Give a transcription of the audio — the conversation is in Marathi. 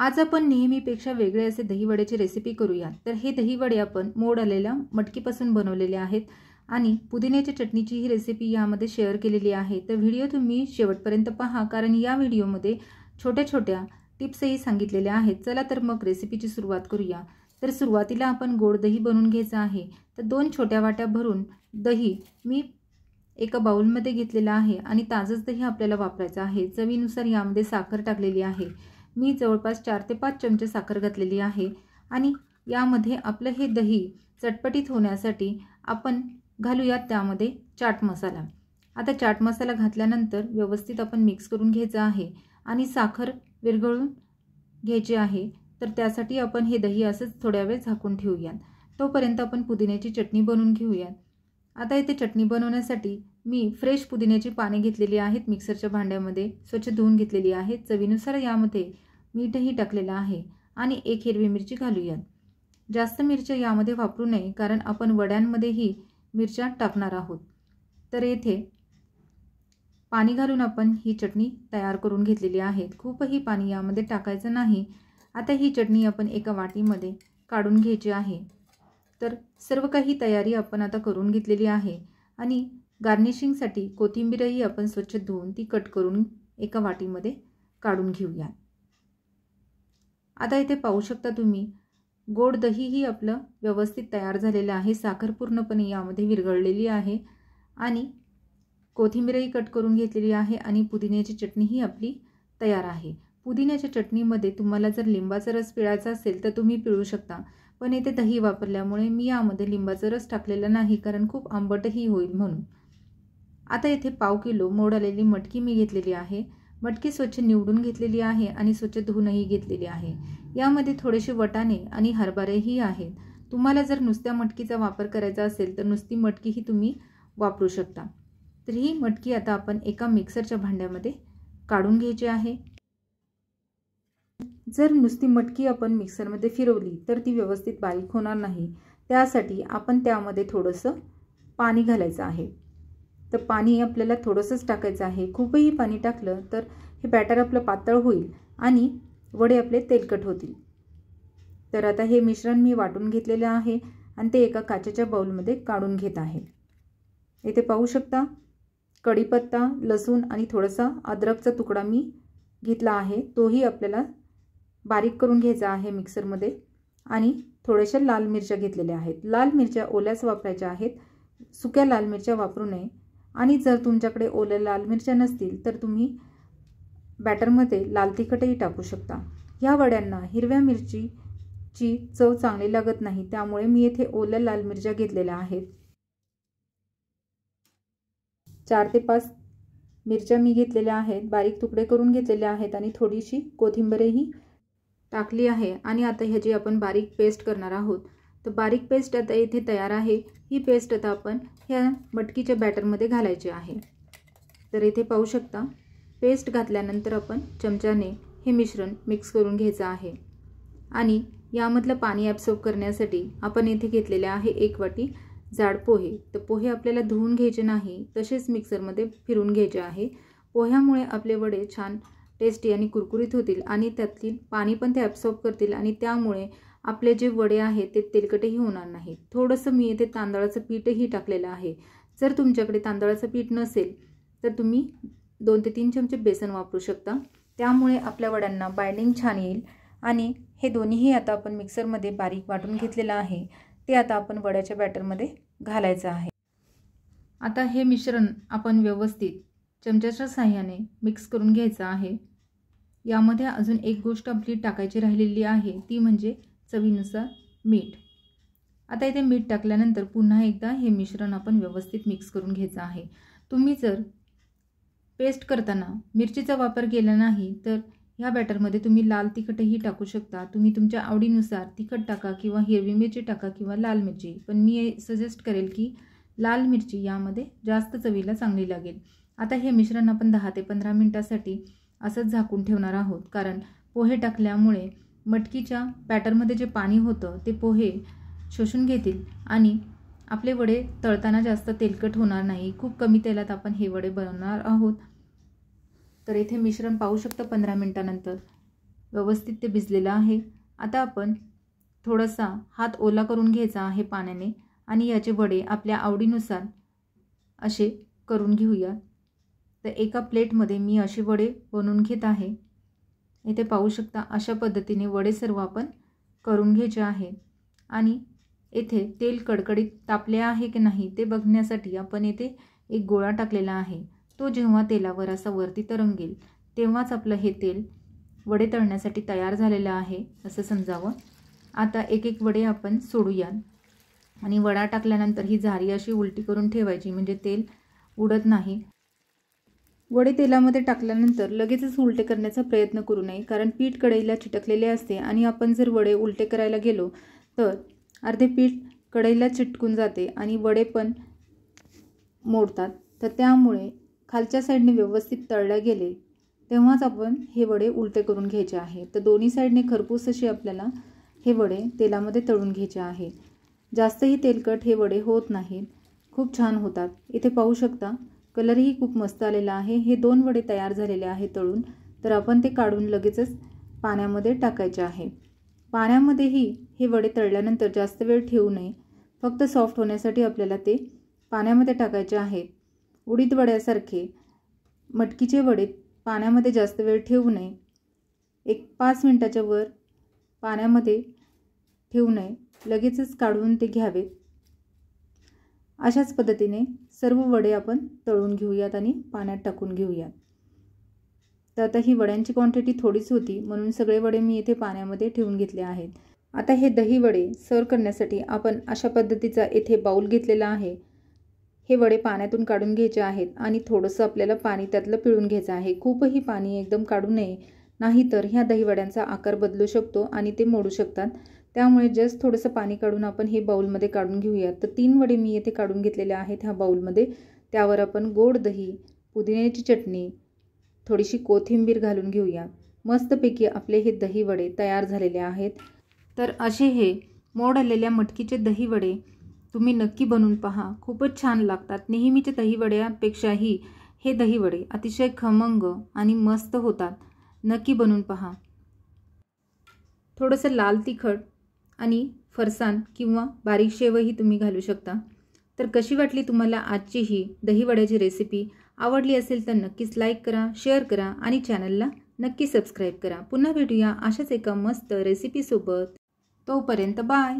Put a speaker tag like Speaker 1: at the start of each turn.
Speaker 1: आज आपण नेहमीपेक्षा वेगळे असे दहीवड्याची रेसिपी करूया तर हे दहीवडे आपण मोड आलेल्या मटकीपासून बनवलेले आहेत आणि पुदिन्याच्या चटणीची ही रेसिपी यामध्ये शेअर केलेली आहे तर व्हिडिओ तुम्ही शेवटपर्यंत पहा कारण या व्हिडिओमध्ये छोट्या छोट्या टिप्सही सांगितलेल्या आहेत चला तर मग रेसिपीची सुरुवात करूया तर सुरुवातीला आपण गोड दही बनवून घ्यायचं आहे तर दोन छोट्या वाट्या भरून दही मी एका बाऊलमध्ये घेतलेलं आहे आणि ताजंच दही आपल्याला वापरायचं आहे चवीनुसार यामध्ये साखर टाकलेली आहे मी जवळपास चार ते पाच चमचे साखर घातलेली आहे आणि यामध्ये आपलं हे दही चटपटीत होण्यासाठी आपण घालूयात त्यामध्ये चाट मसाला आता चाट मसाला घातल्यानंतर व्यवस्थित आपण मिक्स करून घ्यायचं आहे आणि साखर विरघळून घ्यायची आहे तर त्यासाठी आपण हे दही असंच थोड्या वेळ झाकून ठेवूयात तोपर्यंत आपण पुदिन्याची चटणी बनवून घेऊयात आता इथे चटणी बनवण्यासाठी मी फ्रेश पुदिन्याची पाने घेतलेली आहेत मिक्सरच्या भांड्यामध्ये स्वच्छ धुवून घेतलेली आहेत चवीनुसार यामध्ये मीठही टाकलेलं आहे आणि एक हिरवी मिरची घालूयात जास्त मिरच्या यामध्ये वापरू नये कारण आपण वड्यांमध्येही मिरच्या टाकणार आहोत तर येथे पाणी घालून आपण ही चटणी तयार करून घेतलेली आहे खूपही पाणी यामध्ये टाकायचं नाही आता ही चटणी आपण एका वाटीमध्ये काढून घ्यायची आहे तर सर्व काही तयारी आपण आता करून घेतलेली आहे आणि गार्निशिंगसाठी कोथिंबीरही आपण स्वच्छ धुवून ती कट करून एका वाटीमध्ये काढून घेऊया आता इथे पाहू शकता तुम्ही गोड ही आपलं व्यवस्थित तयार झालेलं आहे साखर पूर्णपणे यामध्ये विरघळलेली आहे आणि कोथिंबीरही कट करून घेतलेली आहे आणि पुदिन्याची चटणीही आपली तयार आहे पुदिन्याच्या चटणीमध्ये तुम्हाला जर लिंबाचा रस पिळायचा असेल तर तुम्ही पिळू शकता पण येथे दही वापरल्यामुळे मी यामध्ये लिंबाचा रस टाकलेला नाही कारण खूप आंबटही होईल म्हणून आता येथे पाव किलो मोड आलेली मटकी मी घेतलेली आहे मटकी स्वच्छ निवडून घेतलेली आहे आणि स्वच्छ धुवूनही घेतलेली आहे यामध्ये थोडेसे वटाणे आणि हरभरेही आहेत तुम्हाला जर नुसत्या मटकीचा वापर करायचा असेल तर नुसती मटकीही तुम्ही वापरू शकता तर ही मटकी आता आपण एका मिक्सरच्या भांड्यामध्ये काढून घ्यायची आहे जर नुसती मटकी आपण मिक्सरमध्ये फिरवली तर ती व्यवस्थित बारीक होणार नाही त्यासाठी आपण त्यामध्ये थोडंसं पाणी घालायचं आहे तर पाणी आपल्याला थोडंसंच टाकायचं आहे खूपही पाणी टाकलं तर हे बॅटर आपलं पातळ होईल आणि वडे आपले तेलकट होतील तर आता हे मिश्रण मी वाटून घेतलेलं आहे आणि ते एका काचेच्या बाऊलमध्ये काढून घेत आहे इथे पाहू शकता कढीपत्ता लसूण आणि थोडासा अद्रकचा तुकडा मी घेतला आहे तोही आपल्याला बारीक करून घ्यायचा आहे मिक्सरमध्ये आणि थोड्याशा लाल मिरच्या घेतलेल्या आहेत लाल मिरच्या ओल्याच वापरायच्या आहेत सुक्या लाल मिरच्या वापरू नये आणि जर तुमच्याकडे ओल्या लाल मिरच्या नसतील तर तुम्ही बॅटरमध्ये लाल तिखटही टाकू शकता ह्या वड्यांना हिरव्या मिरची ची चव चांगली लागत नाही त्यामुळे मी येथे ओल्या लाल मिरच्या घेतलेल्या आहेत चार ते पाच मिरच्या मी घेतलेल्या आहेत बारीक तुकडे करून घेतलेल्या आहेत आणि थोडीशी कोथिंबीरही टाकली आहे आणि आता ह्याची आपण बारीक पेस्ट करणार आहोत तर बारीक पेस्ट आता इथे तयार आहे ही पेस्ट आता आपण ह्या मटकीच्या बॅटरमध्ये घालायची आहे तर इथे पाहू शकता पेस्ट घातल्यानंतर आपण चमच्याने हे मिश्रण मिक्स करून घ्यायचं आहे आणि यामधलं पाणी ॲब्सॉर्ब करण्यासाठी आपण इथे घेतलेले आहे एक वाटी जाड पोहे तर पोहे आपल्याला धुवून घ्यायचे नाही तसेच मिक्सरमध्ये फिरून घ्यायचे आहे पोह्यामुळे आपले वडे छान टेस्टी आणि कुरकुरीत होतील आणि त्यातील पाणी पण ते ॲब्सॉर्ब करतील आणि त्यामुळे आपले जे वडे आहेत ते तेलकटही होणार नाही थोडंसं मी येथे तांदळाचं पीठही टाकलेलं आहे जर तुमच्याकडे तांदळाचं पीठ नसेल तर तुम्ही दोन ते तीन चमचे बेसन वापरू शकता त्यामुळे आपल्या वड्यांना बाइंडिंग छान येईल आणि हे दोन्हीही आता आपण मिक्सरमध्ये बारीक वाटून घेतलेलं आहे ते आता आपण वड्याच्या बॅटरमध्ये घालायचं आहे आता हे मिश्रण आपण व्यवस्थित चमच्याच्या साह्याने मिक्स करून घ्यायचं आहे यामध्ये अजून एक गोष्ट आपली टाकायची राहिलेली आहे ती म्हणजे चवीनुसार मीठ आता इथे मीठ टाकल्यानंतर पुन्हा एकदा हे मिश्रण आपण व्यवस्थित मिक्स करून घ्यायचं आहे तुम्ही जर पेस्ट करताना मिरचीचा वापर केला नाही तर ह्या बॅटरमध्ये तुम्ही लाल तिखटही टाकू शकता तुम्ही तुमच्या आवडीनुसार तिखट टाका किंवा हिरवी मिरची टाका किंवा लाल मिरची पण मी सजेस्ट करेल की लाल मिरची यामध्ये जास्त चवीला चांगली लागेल आता हे मिश्रण आपण दहा ते पंधरा मिनटासाठी असंच झाकून ठेवणार आहोत कारण पोहे टाकल्यामुळे मटकीच्या पॅटरमध्ये जे पाणी होतं ते पोहे शोषून घेतील आणि आपले वडे तळताना जास्त तेलकट होणार नाही खूप कमी तेलात आपण हे वडे बनवणार आहोत तर इथे मिश्रण पाहू शकतो पंधरा मिनटानंतर व्यवस्थित ते भिजलेलं आहे आता आपण थोडासा हात ओला करून घ्यायचा आहे पाण्याने आणि याचे वडे आपल्या आवडीनुसार असे करून घेऊया तर एका प्लेटमध्ये मी असे वडे बनवून घेत आहे इथे पाहू शकता अशा पद्धतीने वडे सर्व आपण करून घ्यायचे आहे आणि येथे तेल कडकडीत तापले आहे की नाही ते बघण्यासाठी आपण येथे एक गोळा टाकलेला आहे तो जेव्हा तेलावर असा वरती तरंगेल तेव्हाच आपलं हे तेल वडे तळण्यासाठी तयार झालेलं आहे असं समजावं आता एक एक वडे आपण सोडूया आणि वडा टाकल्यानंतर ही झारी अशी उलटी करून ठेवायची म्हणजे तेल उडत नाही वडे तेलामध्ये टाकल्यानंतर लगेचच उलटे करण्याचा प्रयत्न करू नये कारण पीठ कढईला चिटकलेले असते आणि आपण जर वडे उलटे करायला गेलो तर अर्धे पीठ कढईला चिटकून जाते आणि वडे पण मोडतात तर त्यामुळे खालच्या साईडने व्यवस्थित तळल्या गेले तेव्हाच आपण हे वडे उलटे करून घ्यायचे आहे तर दोन्ही साईडने खरपूस अशी आपल्याला हे वडे तेलामध्ये तळून घ्यायचे आहे जास्तही तेलकट हे वडे होत नाहीत खूप छान होतात इथे पाहू शकता कलरही खूप मस्त आलेला आहे हे दोन वडे तयार झालेले आहे तळून तर आपण ते काढून लगेचच पाण्यामध्ये टाकायचे आहे पाण्यामध्येही हे वडे तळल्यानंतर जास्त वेळ ठेवू नये फक्त सॉफ्ट होण्यासाठी आपल्याला ते पाण्यामध्ये टाकायचे आहे उडीद वड्यासारखे मटकीचे वडे पाण्यामध्ये जास्त वेळ ठेवू नये एक पाच मिनटाच्या वर पाण्यामध्ये ठेवू नये लगेचच काढून ते घ्यावेत अशाच पद्धतीने सर्व वडे आपण तळून घेऊयात आणि पाण्यात टाकून घेऊयात तर आता ही वड्यांची क्वांटिटी थोडीच होती म्हणून सगळे वडे मी इथे पाण्यामध्ये ठेवून घेतले आहेत आता हे दही वडे सर्व करण्यासाठी आपण अशा पद्धतीचा इथे बाऊल घेतलेला आहे हे वडे पाण्यातून काढून घ्यायचे आहेत आणि थोडंसं आपल्याला पाणी त्यातलं पिळून घ्यायचं आहे खूपही पाणी एकदम काढू नये नाहीतर ह्या दहीवड्यांचा आकार बदलू शकतो आणि ते मोडू शकतात त्यामुळे जस्ट थोडंसं पाणी काढून आपण हे बाऊलमध्ये काढून घेऊयात तर तीन वडे मी येथे काढून घेतलेले आहेत ह्या बाऊलमध्ये त्यावर आपण गोड दही पुदिन्याची चटणी थोडीशी कोथिंबीर घालून घेऊया मस्तपैकी आपले हे दही वडे तयार झालेले आहेत तर असे हे मोड आलेल्या मटकीचे दही वडे तुम्ही नक्की बनवून पहा खूपच छान लागतात नेहमीच्या दहीवड्यापेक्षाही हे दहीवडे अतिशय खमंग आणि मस्त होतात नक्की बनवून पहा थोडंसं लाल तिखट आणि फरसान किंवा बारीक शेवही तुम्ही घालू शकता तर कशी वाटली तुम्हाला आजची ही दहीवड्याची रेसिपी आवडली असेल तर नक्कीच लाईक करा शेअर करा आणि चॅनलला नक्की सबस्क्राईब करा पुन्हा भेटूया अशाच एका मस्त रेसिपीसोबत तोपर्यंत बाय